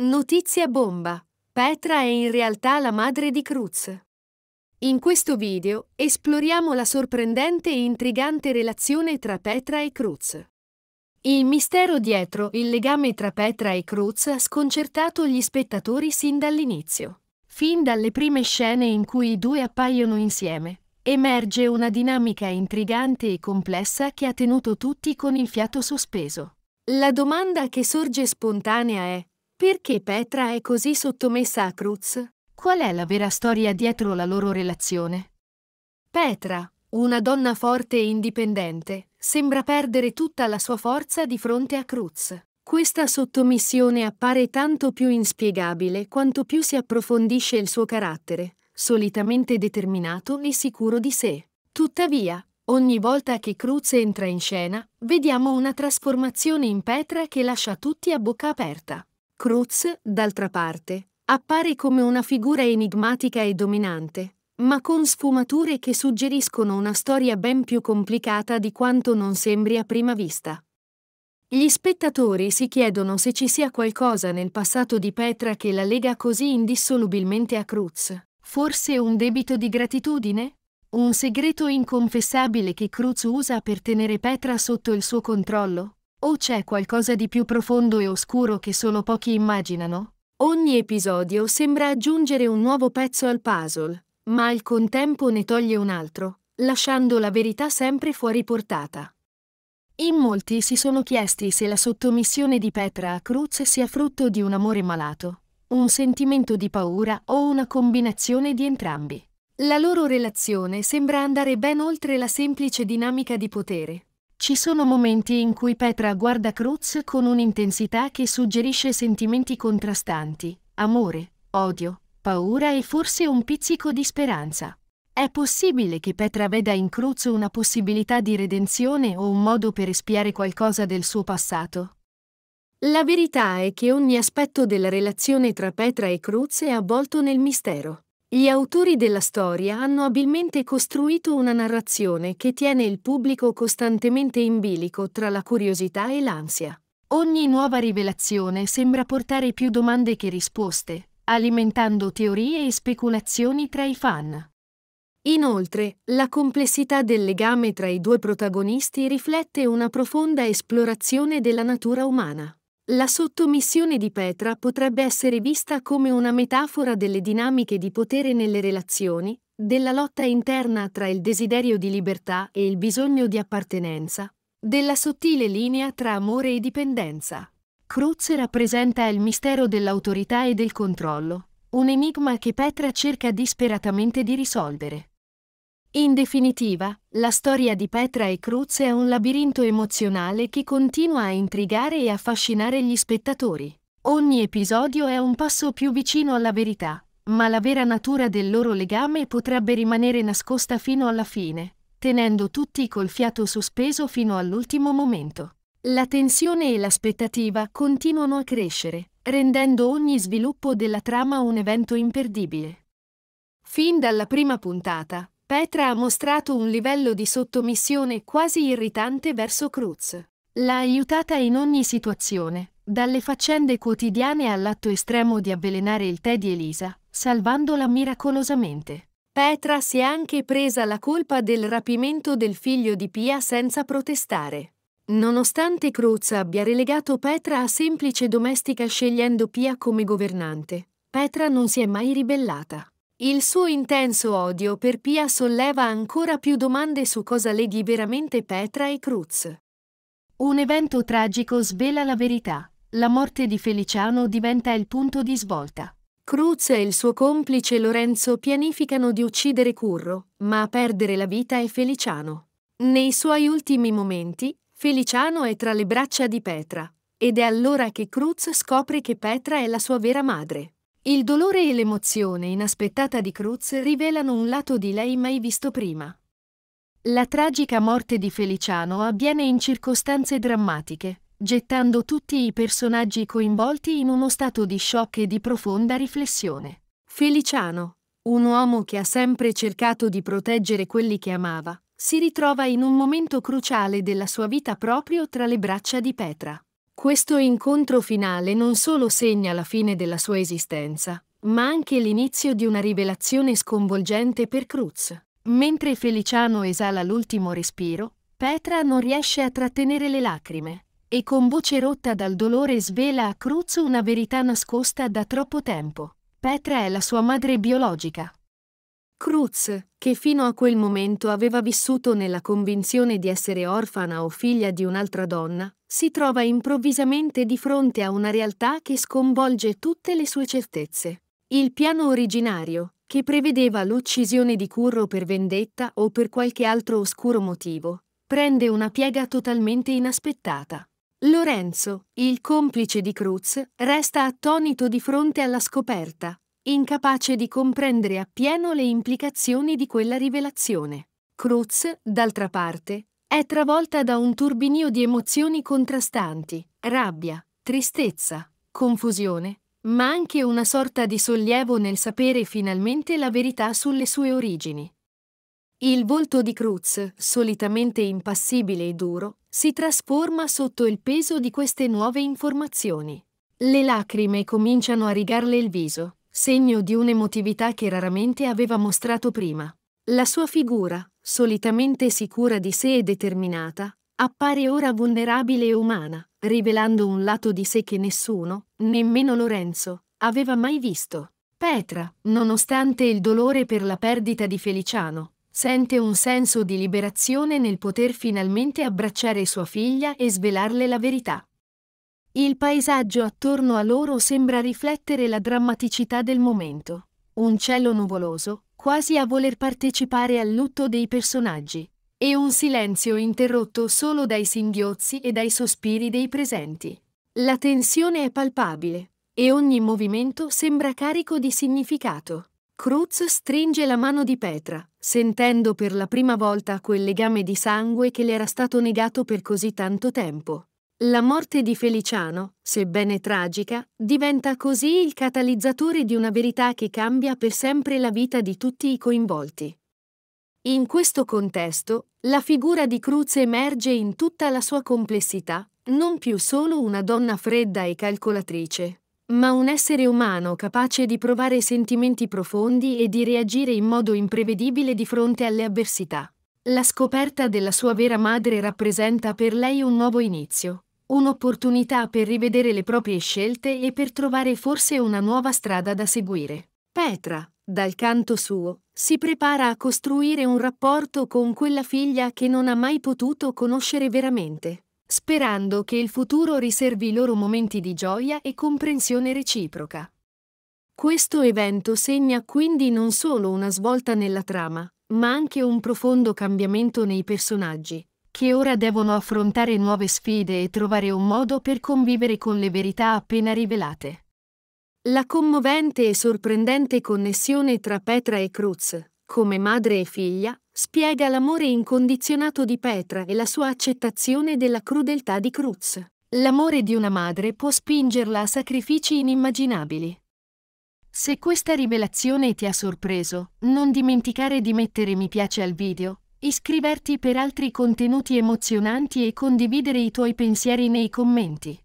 Notizia bomba. Petra è in realtà la madre di Cruz. In questo video esploriamo la sorprendente e intrigante relazione tra Petra e Cruz. Il mistero dietro il legame tra Petra e Cruz ha sconcertato gli spettatori sin dall'inizio. Fin dalle prime scene in cui i due appaiono insieme, emerge una dinamica intrigante e complessa che ha tenuto tutti con il fiato sospeso. La domanda che sorge spontanea è perché Petra è così sottomessa a Cruz? Qual è la vera storia dietro la loro relazione? Petra, una donna forte e indipendente, sembra perdere tutta la sua forza di fronte a Cruz. Questa sottomissione appare tanto più inspiegabile quanto più si approfondisce il suo carattere, solitamente determinato e sicuro di sé. Tuttavia, ogni volta che Cruz entra in scena, vediamo una trasformazione in Petra che lascia tutti a bocca aperta. Cruz, d'altra parte, appare come una figura enigmatica e dominante, ma con sfumature che suggeriscono una storia ben più complicata di quanto non sembri a prima vista. Gli spettatori si chiedono se ci sia qualcosa nel passato di Petra che la lega così indissolubilmente a Cruz. Forse un debito di gratitudine? Un segreto inconfessabile che Cruz usa per tenere Petra sotto il suo controllo? O c'è qualcosa di più profondo e oscuro che solo pochi immaginano? Ogni episodio sembra aggiungere un nuovo pezzo al puzzle, ma al contempo ne toglie un altro, lasciando la verità sempre fuori portata. In molti si sono chiesti se la sottomissione di Petra a Cruz sia frutto di un amore malato, un sentimento di paura o una combinazione di entrambi. La loro relazione sembra andare ben oltre la semplice dinamica di potere, ci sono momenti in cui Petra guarda Cruz con un'intensità che suggerisce sentimenti contrastanti, amore, odio, paura e forse un pizzico di speranza. È possibile che Petra veda in Cruz una possibilità di redenzione o un modo per espiare qualcosa del suo passato? La verità è che ogni aspetto della relazione tra Petra e Cruz è avvolto nel mistero. Gli autori della storia hanno abilmente costruito una narrazione che tiene il pubblico costantemente in bilico tra la curiosità e l'ansia. Ogni nuova rivelazione sembra portare più domande che risposte, alimentando teorie e speculazioni tra i fan. Inoltre, la complessità del legame tra i due protagonisti riflette una profonda esplorazione della natura umana. La sottomissione di Petra potrebbe essere vista come una metafora delle dinamiche di potere nelle relazioni, della lotta interna tra il desiderio di libertà e il bisogno di appartenenza, della sottile linea tra amore e dipendenza. Cruz rappresenta il mistero dell'autorità e del controllo, un enigma che Petra cerca disperatamente di risolvere. In definitiva, la storia di Petra e Cruz è un labirinto emozionale che continua a intrigare e affascinare gli spettatori. Ogni episodio è un passo più vicino alla verità, ma la vera natura del loro legame potrebbe rimanere nascosta fino alla fine, tenendo tutti col fiato sospeso fino all'ultimo momento. La tensione e l'aspettativa continuano a crescere, rendendo ogni sviluppo della trama un evento imperdibile. Fin dalla prima puntata, Petra ha mostrato un livello di sottomissione quasi irritante verso Cruz. L'ha aiutata in ogni situazione, dalle faccende quotidiane all'atto estremo di avvelenare il tè di Elisa, salvandola miracolosamente. Petra si è anche presa la colpa del rapimento del figlio di Pia senza protestare. Nonostante Cruz abbia relegato Petra a semplice domestica scegliendo Pia come governante, Petra non si è mai ribellata. Il suo intenso odio per Pia solleva ancora più domande su cosa leghi veramente Petra e Cruz. Un evento tragico svela la verità. La morte di Feliciano diventa il punto di svolta. Cruz e il suo complice Lorenzo pianificano di uccidere Curro, ma a perdere la vita è Feliciano. Nei suoi ultimi momenti, Feliciano è tra le braccia di Petra, ed è allora che Cruz scopre che Petra è la sua vera madre. Il dolore e l'emozione inaspettata di Cruz rivelano un lato di lei mai visto prima. La tragica morte di Feliciano avviene in circostanze drammatiche, gettando tutti i personaggi coinvolti in uno stato di shock e di profonda riflessione. Feliciano, un uomo che ha sempre cercato di proteggere quelli che amava, si ritrova in un momento cruciale della sua vita proprio tra le braccia di Petra. Questo incontro finale non solo segna la fine della sua esistenza, ma anche l'inizio di una rivelazione sconvolgente per Cruz. Mentre Feliciano esala l'ultimo respiro, Petra non riesce a trattenere le lacrime e con voce rotta dal dolore svela a Cruz una verità nascosta da troppo tempo. Petra è la sua madre biologica, Cruz, che fino a quel momento aveva vissuto nella convinzione di essere orfana o figlia di un'altra donna, si trova improvvisamente di fronte a una realtà che sconvolge tutte le sue certezze. Il piano originario, che prevedeva l'uccisione di Curro per vendetta o per qualche altro oscuro motivo, prende una piega totalmente inaspettata. Lorenzo, il complice di Cruz, resta attonito di fronte alla scoperta, incapace di comprendere appieno le implicazioni di quella rivelazione. Cruz, d'altra parte, è travolta da un turbinio di emozioni contrastanti, rabbia, tristezza, confusione, ma anche una sorta di sollievo nel sapere finalmente la verità sulle sue origini. Il volto di Cruz, solitamente impassibile e duro, si trasforma sotto il peso di queste nuove informazioni. Le lacrime cominciano a rigarle il viso segno di un'emotività che raramente aveva mostrato prima. La sua figura, solitamente sicura di sé e determinata, appare ora vulnerabile e umana, rivelando un lato di sé che nessuno, nemmeno Lorenzo, aveva mai visto. Petra, nonostante il dolore per la perdita di Feliciano, sente un senso di liberazione nel poter finalmente abbracciare sua figlia e svelarle la verità. Il paesaggio attorno a loro sembra riflettere la drammaticità del momento. Un cielo nuvoloso, quasi a voler partecipare al lutto dei personaggi, e un silenzio interrotto solo dai singhiozzi e dai sospiri dei presenti. La tensione è palpabile, e ogni movimento sembra carico di significato. Cruz stringe la mano di Petra, sentendo per la prima volta quel legame di sangue che le era stato negato per così tanto tempo. La morte di Feliciano, sebbene tragica, diventa così il catalizzatore di una verità che cambia per sempre la vita di tutti i coinvolti. In questo contesto, la figura di Cruz emerge in tutta la sua complessità, non più solo una donna fredda e calcolatrice, ma un essere umano capace di provare sentimenti profondi e di reagire in modo imprevedibile di fronte alle avversità. La scoperta della sua vera madre rappresenta per lei un nuovo inizio, un'opportunità per rivedere le proprie scelte e per trovare forse una nuova strada da seguire. Petra, dal canto suo, si prepara a costruire un rapporto con quella figlia che non ha mai potuto conoscere veramente, sperando che il futuro riservi loro momenti di gioia e comprensione reciproca. Questo evento segna quindi non solo una svolta nella trama, ma anche un profondo cambiamento nei personaggi, che ora devono affrontare nuove sfide e trovare un modo per convivere con le verità appena rivelate. La commovente e sorprendente connessione tra Petra e Cruz, come madre e figlia, spiega l'amore incondizionato di Petra e la sua accettazione della crudeltà di Cruz. L'amore di una madre può spingerla a sacrifici inimmaginabili. Se questa rivelazione ti ha sorpreso, non dimenticare di mettere mi piace al video, iscriverti per altri contenuti emozionanti e condividere i tuoi pensieri nei commenti.